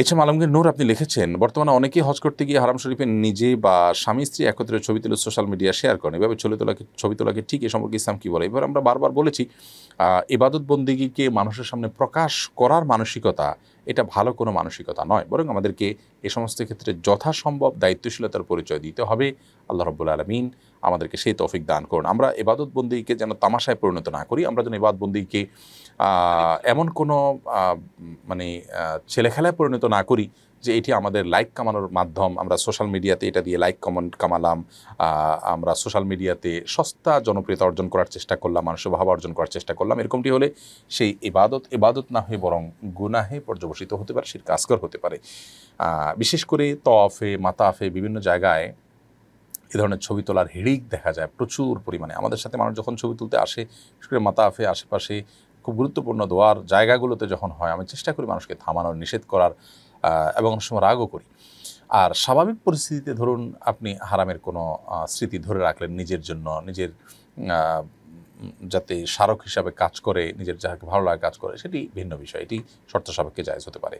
H M Alamgir নূর আপনি লিখেছেন বর্তমানে অনেকেই হজ করতে গিয়ে হারাম শরীফের নিজে বা স্বামী স্ত্রী একত্রে ছবি তুলে সোশ্যাল মিডিয়া শেয়ার করেন এভাবে ছবি তোলাকে ছবি তোলাকে ঠিক এ সম্পর্কে ইসলাম কী বলে এবার আমরা বারবার বলেছি ইবাদত বন্দিগিকে মানুষের সামনে প্রকাশ করার মানসিকতা এটা ভালো কোনো মানসিকতা নয় বরং আমাদেরকে এ সমস্ত ক্ষেত্রে যথাসম্ভব দায়িত্বশীলতার পরিচয় দিতে হবে আল্লাহ রব্বুল আলমিন আমাদেরকে সেই তফিক দান করুন আমরা এবাদত বন্দীকে যেন তামাশায় পরিণত না করি আমরা যেন এবাদ বন্দীকে এমন কোনো মানে ছেলেখেলায় পরিণত না করি যে এটি আমাদের লাইক কামানোর মাধ্যম আমরা সোশ্যাল মিডিয়াতে এটা দিয়ে লাইক কমেন্ট কামালাম আমরা সোশ্যাল মিডিয়াতে সস্তা জনপ্রিয়তা অর্জন করার চেষ্টা করলাম মানুষের ভাব অর্জন করার চেষ্টা করলাম এরকমটি হলে সেই ইবাদত ইবাদত না হয়ে বরং গুনাহে পর্যবসিত হতে পারে সেটা কাজকর হতে পারে বিশেষ করে তফে মাতাফে বিভিন্ন জায়গায় এ ধরনের ছবি তোলার হিড়িক দেখা যায় প্রচুর পরিমাণে আমাদের সাথে মানুষ যখন ছবি তুলতে আসে বিশেষ করে মাতাফে আশেপাশে খুব গুরুত্বপূর্ণ দোয়ার জায়গাগুলোতে যখন হয় আমি চেষ্টা করি মানুষকে থামানোর নিষেধ করার এবং অনেক সময় রাগও করি আর স্বাভাবিক পরিস্থিতিতে ধরুন আপনি হারামের কোনো স্মৃতি ধরে রাখলেন নিজের জন্য নিজের যাতে স্মারক হিসাবে কাজ করে নিজের যাকে ভালো লাগে কাজ করে সেটি ভিন্ন বিষয় এটি শর্ত সাপেক্ষে জায়জ হতে পারে